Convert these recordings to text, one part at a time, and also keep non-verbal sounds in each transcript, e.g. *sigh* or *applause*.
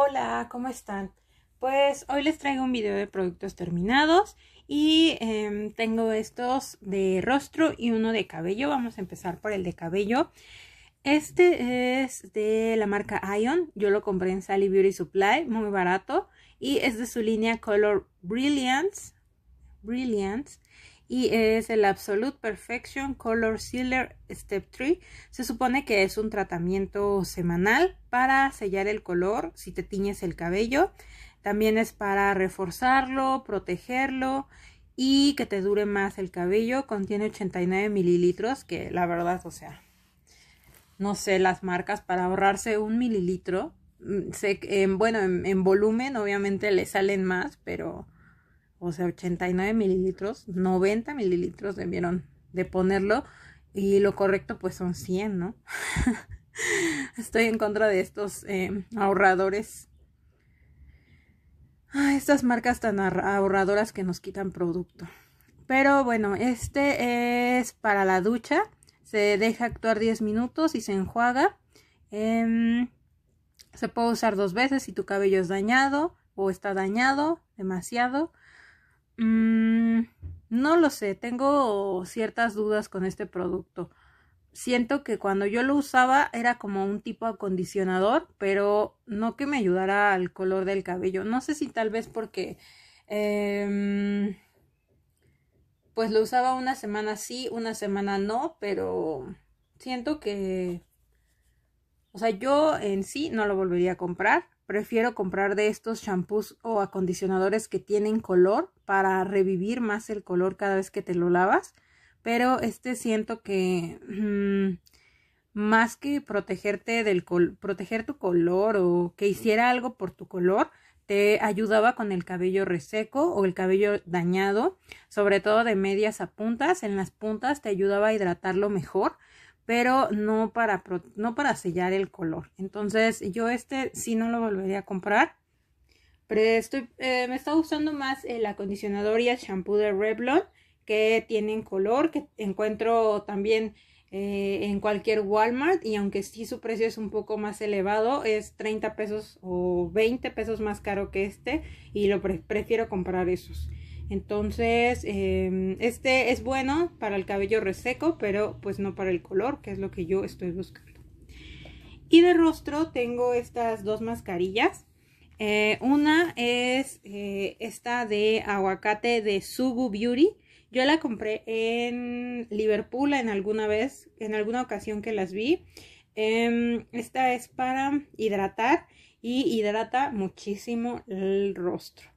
Hola, ¿cómo están? Pues hoy les traigo un video de productos terminados y em, tengo estos de rostro y uno de cabello. Vamos a empezar por el de cabello. Este es de la marca Ion. Yo lo compré en Sally Beauty Supply, muy barato. Y es de su línea Color Brilliance. Brilliance y es el Absolute Perfection Color Sealer Step 3. Se supone que es un tratamiento semanal para sellar el color si te tiñes el cabello. También es para reforzarlo, protegerlo y que te dure más el cabello. Contiene 89 mililitros, que la verdad, o sea, no sé las marcas, para ahorrarse un mililitro. Mm, sé, bueno, en volumen obviamente le salen más, pero o sea, 89 mililitros, 90 mililitros debieron de ponerlo y lo correcto pues son 100, ¿no? *laughs* Estoy en contra de estos em, ahorradores. Ah, estas marcas tan ahorradoras que nos quitan producto. Pero bueno, este es para la ducha. Se deja actuar 10 minutos y se enjuaga. Em, se puede usar dos veces si tu cabello es dañado o está dañado demasiado. Mm, no lo sé, tengo ciertas dudas con este producto. Siento que cuando yo lo usaba era como un tipo acondicionador, pero no que me ayudara al color del cabello. No sé si tal vez porque... Em, pues lo usaba una semana sí, una semana no, pero siento que... O sea, yo en sí no lo volvería a comprar. Prefiero comprar de estos shampoos o acondicionadores que tienen color para revivir más el color cada vez que te lo lavas. Pero este siento que mm, más que protegerte del proteger tu color o que hiciera algo por tu color, te ayudaba con el cabello reseco o el cabello dañado, sobre todo de medias a puntas, en las puntas te ayudaba a hidratarlo mejor, pero no para, no para sellar el color. Entonces yo este sí no lo volvería a comprar pero estoy, eh, me está gustando más el acondicionador y el shampoo de Revlon que tienen color, que encuentro también eh, en cualquier Walmart y aunque sí su precio es un poco más elevado, es 30 pesos o 20 pesos más caro que este y lo prefiero comprar esos. Entonces, em, este es bueno para el cabello reseco, pero pues no para el color, que es lo que yo estoy buscando. Y de rostro tengo estas dos mascarillas. Eh, una es eh, esta de aguacate de Subu Beauty. Yo la compré en Liverpool en alguna vez, en alguna ocasión que las vi. Em, esta es para hidratar y hidrata muchísimo el rostro.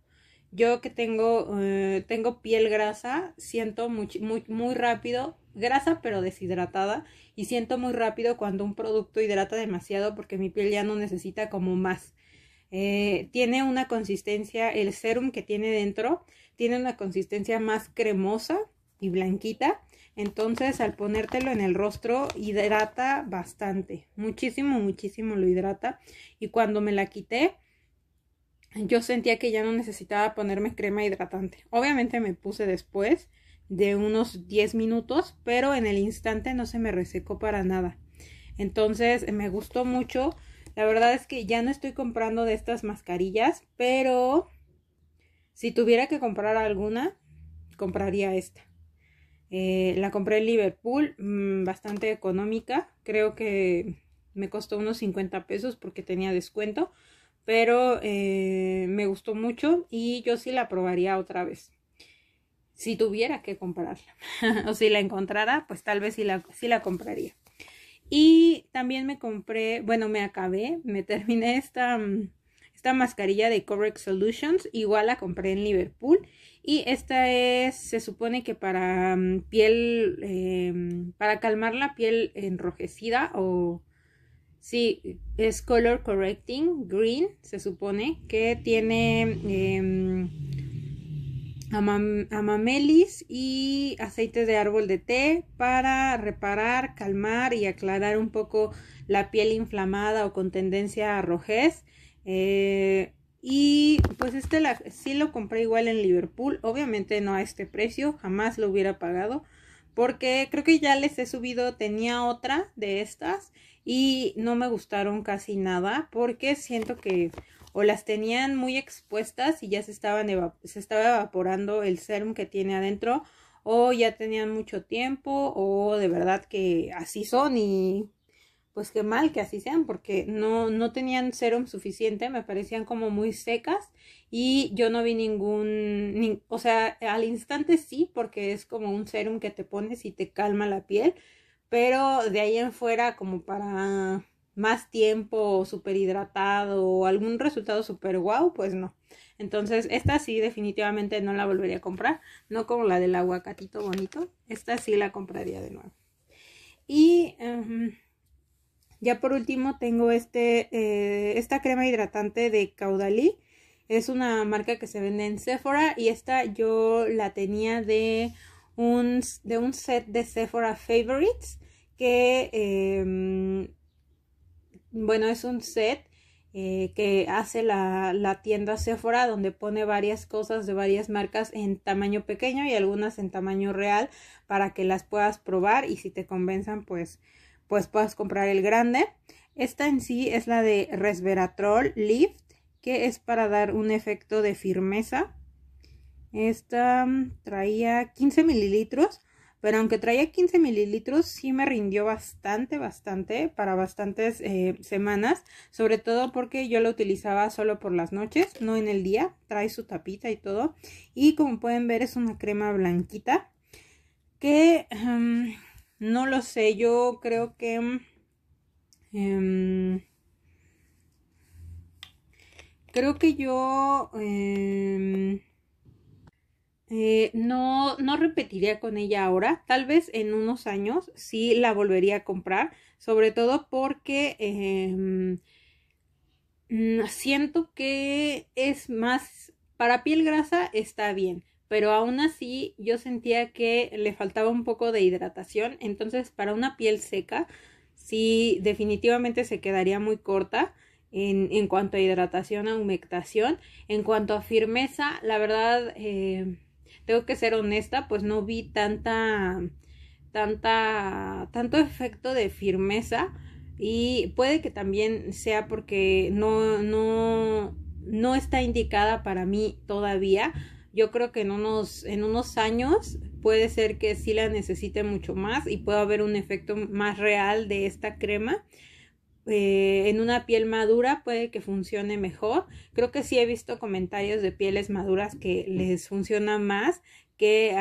Yo que tengo, eh, tengo piel grasa, siento muy, muy, muy rápido grasa pero deshidratada y siento muy rápido cuando un producto hidrata demasiado porque mi piel ya no necesita como más. Eh, tiene una consistencia, el serum que tiene dentro tiene una consistencia más cremosa y blanquita. Entonces al ponértelo en el rostro hidrata bastante, muchísimo, muchísimo lo hidrata. Y cuando me la quité, yo sentía que ya no necesitaba ponerme crema hidratante. Obviamente me puse después de unos 10 minutos, pero en el instante no se me resecó para nada. Entonces me gustó mucho la verdad es que ya no estoy comprando de estas mascarillas, pero si tuviera que comprar alguna, compraría esta. Eh, la compré en Liverpool, mm, bastante económica. Creo que me costó unos 50 pesos porque tenía descuento. Pero eh, me gustó mucho y yo sí la probaría otra vez. Si tuviera que comprarla *laughs* o si la encontrara, pues tal vez la, sí la compraría. Y también me compré, bueno, me acabé, me *laughs* terminé esta, mm, esta mascarilla de Correct Solutions, igual la compré en Liverpool. Y esta es, se supone que para mm, piel, em, para calmar la piel enrojecida o... Sí, es Color Correcting Green, se supone que tiene... Em, amamelis y aceite de árbol de té para reparar, calmar y aclarar un poco la piel inflamada o con tendencia a rojez. Eh, y pues este sí lo compré igual en Liverpool, obviamente no a este precio, jamás lo hubiera pagado porque creo que ya les he subido, tenía otra de estas y no me gustaron casi nada porque siento que o las tenían muy expuestas y ya se, estaban se estaba evaporando el serum que tiene adentro o ya tenían mucho tiempo o de verdad que así son y pues qué mal que así sean, porque no, no tenían serum suficiente, me parecían como muy secas y yo no vi ningún, o sea, al instante sí, porque es como un serum que te pones y te calma la piel, pero de ahí en fuera como para más tiempo, súper hidratado o algún resultado súper guau. pues no. Entonces, esta sí definitivamente no la volvería a comprar, no como la del aguacatito bonito, esta sí la compraría de nuevo. Y... Em, ya por último tengo este, eh, esta crema hidratante de Caudalí. Es una marca que se vende en Sephora y esta yo la tenía de un, de un set de Sephora Favorites que, em, bueno, es un set eh, que hace la, la, tienda Sephora donde pone varias cosas de varias marcas en tamaño pequeño y algunas en tamaño real para que las puedas probar y si te convenzan pues pues puedas comprar el grande. Esta en sí es la de Resveratrol Lift, que es para dar un efecto de firmeza. Esta mm, traía 15 mililitros, pero aunque traía 15 mililitros, sí me rindió bastante, bastante, para bastantes eh, semanas, sobre todo porque yo la utilizaba solo por las noches, no en el día, trae su tapita y todo, y como pueden ver es una crema blanquita, que... Mm, no lo sé, yo creo que... Mm, em, creo que yo... Em, eh, no, no repetiría con ella ahora, tal vez en unos años sí la volvería a comprar, sobre todo porque em, mm, siento que es más, para piel grasa está bien, pero aún así yo sentía que le faltaba un poco de hidratación, entonces para una piel seca sí definitivamente se quedaría muy corta. En, cuanto a hidratación, a humectación, en cuanto a firmeza, la verdad, eh, tengo que ser honesta, pues no vi tanta, tanta, tanto efecto de firmeza, y puede que también sea porque no, no, no está indicada para mí todavía yo creo que en unos, en unos años puede ser que sí la necesite mucho más y pueda haber un efecto más real de esta crema. Eh, en una piel madura puede que funcione mejor. Creo que sí he visto comentarios de pieles maduras que les funciona más que,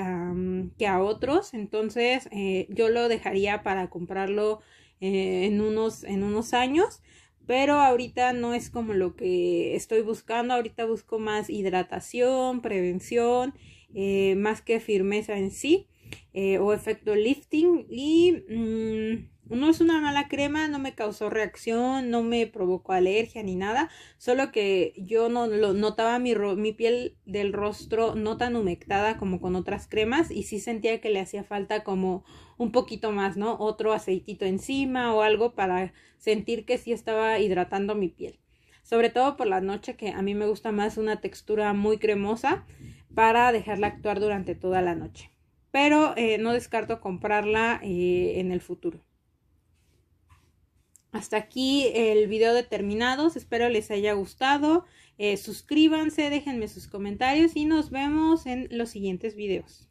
que a otros. Entonces eh, yo lo dejaría para comprarlo eh, en, unos, en unos años pero ahorita no es como lo que estoy buscando, ahorita busco más hidratación, prevención, eh, más que firmeza en sí. Eh, o efecto lifting y mm, no es una mala crema, no me causó reacción, no me provocó alergia ni nada, solo que yo no lo, notaba mi, mi piel del rostro no tan humectada como con otras cremas y sí sentía que le hacía falta como un poquito más, ¿no? Otro aceitito encima o algo para sentir que sí estaba hidratando mi piel. Sobre todo por la noche que a mí me gusta más una textura muy cremosa para dejarla actuar durante toda la noche pero eh, no descarto comprarla eh, en el futuro. Hasta aquí el video de espero les haya gustado, eh, suscríbanse, déjenme sus comentarios y nos vemos en los siguientes videos.